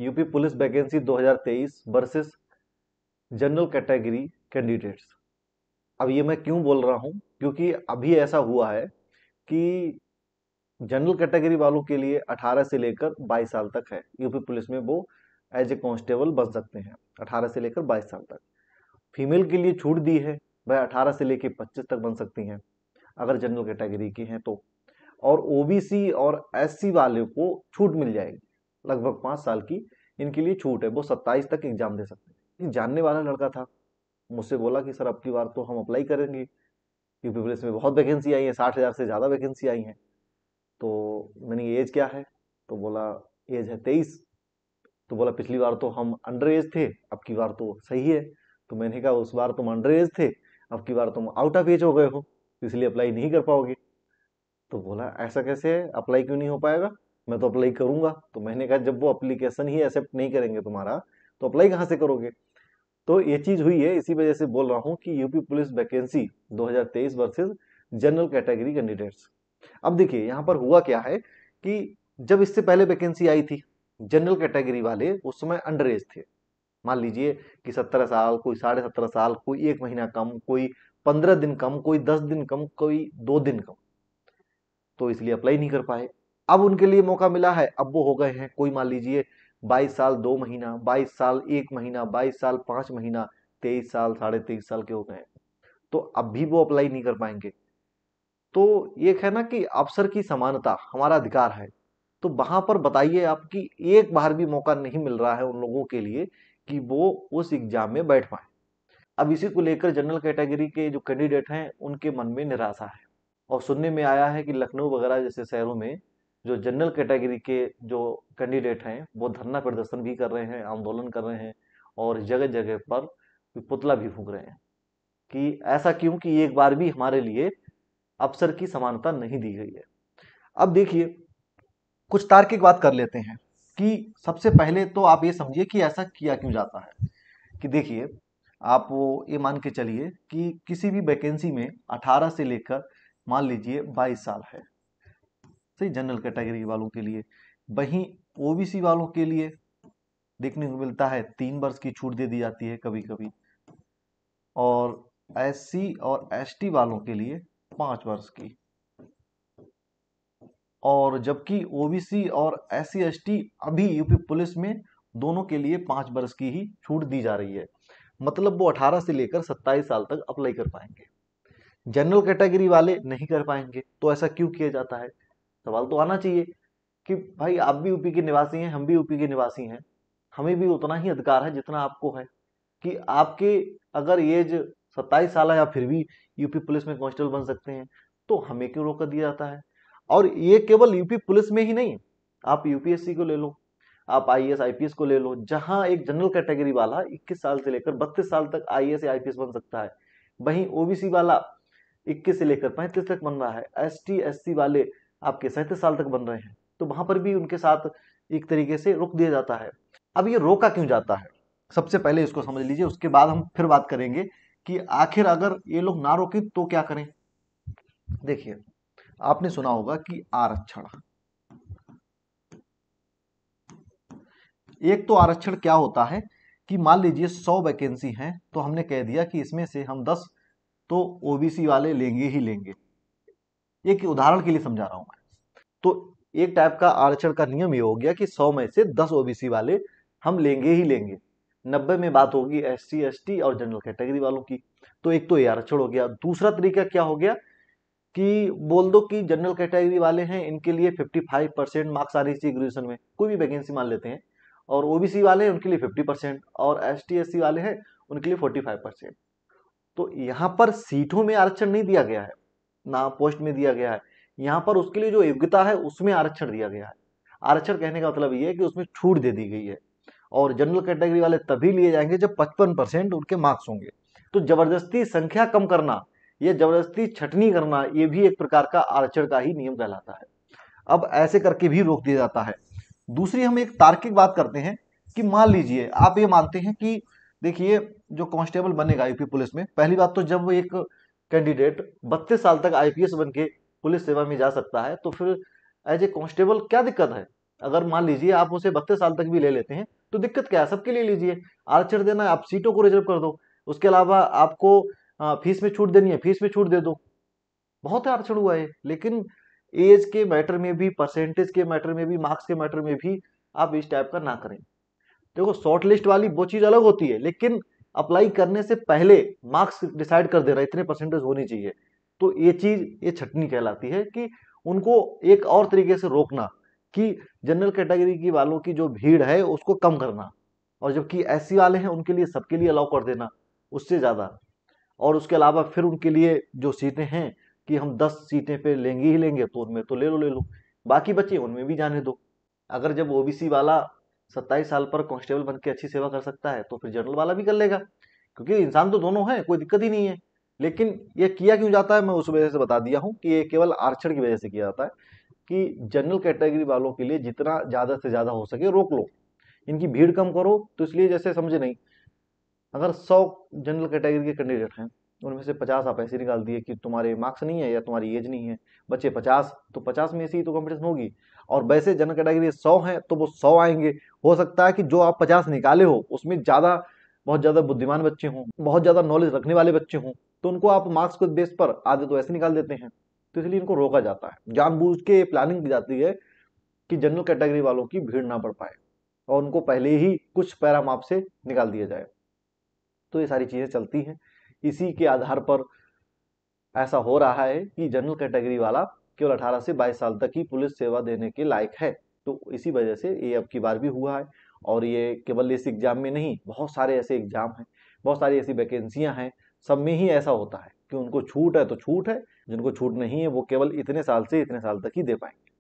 UP police vacancy 2023 versus general category candidates अब ये मैं क्यों बोल रहा हूँ क्योंकि अभी ऐसा हुआ है कि जनरल कैटेगरी वालों के लिए 18 से लेकर 22 साल तक है यूपी पुलिस में वो एज ए कांस्टेबल बन सकते हैं 18 से लेकर 22 साल तक फीमेल के लिए छूट दी है वह 18 से लेकर 25 तक बन सकती हैं अगर जनरल कैटेगरी की हैं तो और ओबीसी और एससी वाले को छूट मिल जाएगी लगभग पाँच साल की इनके लिए छूट है वो सत्ताईस तक एग्जाम दे सकते हैं जानने वाला लड़का था मुझसे बोला कि सर अब की बार तो हम अप्लाई करेंगे यूपी पुलिस में बहुत वैकेंसी आई है साठ हज़ार से ज़्यादा वैकेंसी आई हैं तो मैंने एज क्या है तो बोला एज है तेईस तो बोला पिछली बार तो हम अंडर एज थे अब की बार तो सही है तो मैंने कहा उस बार तुम अंडर एज थे अब की बार तुम आउट ऑफ एज हो गए हो इसलिए अप्लाई नहीं कर पाओगे तो बोला ऐसा कैसे है अप्लाई क्यों नहीं हो पाएगा मैं तो अप्लाई करूंगा तो मैंने कहा जब वो अप्लीकेशन ही एक्सेप्ट नहीं करेंगे तुम्हारा तो अप्लाई कहाँ से करोगे तो ये चीज हुई है इसी वजह से बोल रहा हूँ कि UP police vacancy 2023 versus general category candidates अब देखिए यहाँ पर हुआ क्या है कि जब इससे पहले वैकेंसी आई थी जनरल कैटेगरी वाले उस समय अंडर एज थे मान लीजिए कि सत्रह साल कोई साढ़े सत्रह साल कोई एक महीना कम कोई पंद्रह दिन कम कोई दस दिन कम कोई दो दिन कम तो इसलिए अप्लाई नहीं कर पाए अब उनके लिए मौका मिला है अब वो हो गए हैं कोई मान लीजिए बाईस साल दो महीना बाईस साल एक महीना बाईस साल पाँच महीना तेईस साल साढ़े तेईस साल के हो गए तो अब भी वो अप्लाई नहीं कर पाएंगे तो एक है ना कि अवसर की समानता हमारा अधिकार है तो वहां पर बताइए आपकी एक बार भी मौका नहीं मिल रहा है उन लोगों के लिए कि वो उस एग्जाम में बैठ पाए अब इसी को लेकर जनरल कैटेगरी के जो कैंडिडेट हैं उनके मन में निराशा है और सुनने में आया है कि लखनऊ वगैरह जैसे शहरों में जो जनरल कैटेगरी के जो कैंडिडेट हैं वो धरना प्रदर्शन भी कर रहे हैं आंदोलन कर रहे हैं और जगह जगह पर पुतला भी फूक रहे हैं कि ऐसा क्यों कि एक बार भी हमारे लिए अवसर की समानता नहीं दी गई है अब देखिए कुछ तार्किक बात कर लेते हैं कि सबसे पहले तो आप ये समझिए कि ऐसा किया क्यों जाता है कि देखिए आप वो ये मान के चलिए कि किसी भी वैकेंसी में 18 से लेकर मान लीजिए 22 साल है सही जनरल कैटेगरी वालों के लिए वहीं ओबीसी वालों के लिए देखने को मिलता है तीन वर्ष की छूट दे दी जाती है कभी कभी और एससी और एस वालों के लिए पांच वर्ष की और जबकि ओबीसी और एस सी अभी यूपी पुलिस में दोनों के लिए पांच वर्ष की ही छूट दी जा रही है मतलब वो 18 से लेकर 27 साल तक अप्लाई कर पाएंगे जनरल कैटेगरी वाले नहीं कर पाएंगे तो ऐसा क्यों किया जाता है सवाल तो आना चाहिए कि भाई आप भी यूपी के निवासी हैं हम भी यूपी के निवासी हैं हमें भी उतना ही अधिकार है जितना आपको है कि आपके अगर एज सत्ताईस साल है या फिर भी यूपी पुलिस में कांस्टेबल बन सकते हैं तो हमें क्यों रोक दिया जाता है और ये केवल यूपी पुलिस में ही नहीं आप यूपीएससी को ले लो आप आई एस को ले लो जहां एक जनरल कैटेगरी वाला इक्कीस साल से लेकर बत्तीस साल तक आई एस या आई बन सकता है वहीं ओबीसी वाला इक्कीस से लेकर पैंतीस तक बन रहा है एस टी वाले आपके सैंतीस साल तक बन रहे हैं तो वहां पर भी उनके साथ एक तरीके से रोक दिया जाता है अब ये रोका क्यों जाता है सबसे पहले इसको समझ लीजिए उसके बाद हम फिर बात करेंगे कि आखिर अगर ये लोग ना रोके तो क्या करें देखिए आपने सुना होगा कि आरक्षण एक तो आरक्षण क्या होता है कि मान लीजिए सौ वैकेंसी हैं तो हमने कह दिया कि इसमें से हम दस तो ओबीसी वाले लेंगे ही लेंगे एक उदाहरण के लिए समझा रहा हूं मैं तो एक टाइप का आरक्षण का नियम ये हो गया कि सौ में से दस ओबीसी वाले हम लेंगे ही लेंगे नब्बे में बात होगी एस सी एस टी और जनरल कैटेगरी वालों की तो एक तो ये आरक्षण हो गया दूसरा तरीका क्या हो गया कि बोल दो कि जनरल कैटेगरी वाले हैं इनके लिए 55 परसेंट मार्क्स आ रही थी ग्रेजुएशन में कोई भी वैकेंसी मान लेते हैं और ओबीसी वाले हैं उनके लिए 50 परसेंट और एस टी वाले हैं उनके लिए 45 परसेंट तो यहाँ पर सीटों में आरक्षण नहीं दिया गया है ना पोस्ट में दिया गया है यहाँ पर उसके लिए जो योग्यता है उसमें आरक्षण दिया गया है आरक्षण कहने का मतलब ये है कि उसमें छूट दे दी गई है और जनरल कैटेगरी वाले तभी लिए जाएंगे जब पचपन परसेंट उनके मार्क्स होंगे तो जबरदस्ती संख्या कम करना या जबरदस्ती छटनी करना ये भी एक प्रकार का आरक्षण का ही नियम कहलाता है अब ऐसे करके भी रोक दिया जाता है दूसरी हम एक तार्किक बात करते हैं कि मान लीजिए आप ये मानते हैं कि देखिए जो कांस्टेबल बनेगा यूपी पुलिस में पहली बात तो जब एक कैंडिडेट बत्तीस साल तक आई बन के पुलिस सेवा में जा सकता है तो फिर एज ए कॉन्स्टेबल क्या दिक्कत है अगर मान लीजिए आप उसे बत्तीस साल तक भी ले लेते हैं तो दिक्कत क्या है सबके लिए लीजिए आरक्षण देना आप सीटों को रिजर्व कर दो उसके अलावा आपको फीस में छूट देनी है फीस में छूट दे दो बहुत आरक्षण हुआ है लेकिन एज के मैटर में भी परसेंटेज के मैटर में भी मार्क्स के मैटर में भी आप इस टाइप का ना करें देखो शॉर्ट लिस्ट वाली वो चीज़ अलग होती है लेकिन अप्लाई करने से पहले मार्क्स डिसाइड कर दे रहा है इतने परसेंटेज होनी चाहिए तो ये चीज ये छटनी कहलाती है कि उनको एक और तरीके से रोकना कि जनरल कैटेगरी की वालों की जो भीड़ है उसको कम करना और जबकि एस वाले हैं उनके लिए सबके लिए अलाउ कर देना उससे ज़्यादा और उसके अलावा फिर उनके लिए जो सीटें हैं कि हम दस सीटें पे लेंगे ही लेंगे तो उनमें तो ले लो ले लो बाकी बचे उनमें भी जाने दो अगर जब ओबीसी वाला सत्ताईस साल पर कॉन्स्टेबल बन के अच्छी सेवा कर सकता है तो फिर जनरल वाला भी कर लेगा क्योंकि इंसान तो दोनों है कोई दिक्कत ही नहीं है लेकिन ये किया क्यों जाता है मैं उस वजह से बता दिया हूँ कि ये केवल आरक्षण की वजह से किया जाता है कि जनरल कैटेगरी वालों के लिए जितना ज़्यादा से ज़्यादा हो सके रोक लो इनकी भीड़ कम करो तो इसलिए जैसे समझे नहीं अगर सौ जनरल कैटेगरी के कैंडिडेट हैं उनमें से पचास आप ऐसे निकाल दिए कि तुम्हारे मार्क्स नहीं है या तुम्हारी एज नहीं है बच्चे पचास तो पचास में ऐसी तो कॉम्पिटिशन होगी और वैसे जनरल कैटेगरी सौ है तो वो सौ आएंगे हो सकता है कि जो आप पचास निकाले हो उसमें ज़्यादा बहुत ज़्यादा बुद्धिमान बच्चे हों बहुत ज़्यादा नॉलेज रखने वाले बच्चे हों तो उनको आप मार्क्स के बेस पर आधे तो ऐसे निकाल देते हैं तो इसलिए इनको रोका जाता है जानबूझ के प्लानिंग की जाती है कि जनरल कैटेगरी वालों की भीड़ ना पड़ पाए और उनको पहले ही कुछ पैराम से निकाल दिया जाए तो ये सारी चीज़ें चलती हैं इसी के आधार पर ऐसा हो रहा है कि जनरल कैटेगरी वाला केवल 18 से 22 साल तक ही पुलिस सेवा देने के लायक है तो इसी वजह से ये अब की बार भी हुआ है और ये केवल इस एग्ज़ाम में नहीं बहुत सारे ऐसे एग्ज़ाम हैं बहुत सारी ऐसी वैकेंसियाँ हैं सब में ही ऐसा होता है कि उनको छूट है तो छूट है जिनको छूट नहीं है वो केवल इतने साल से इतने साल तक ही दे पाएंगे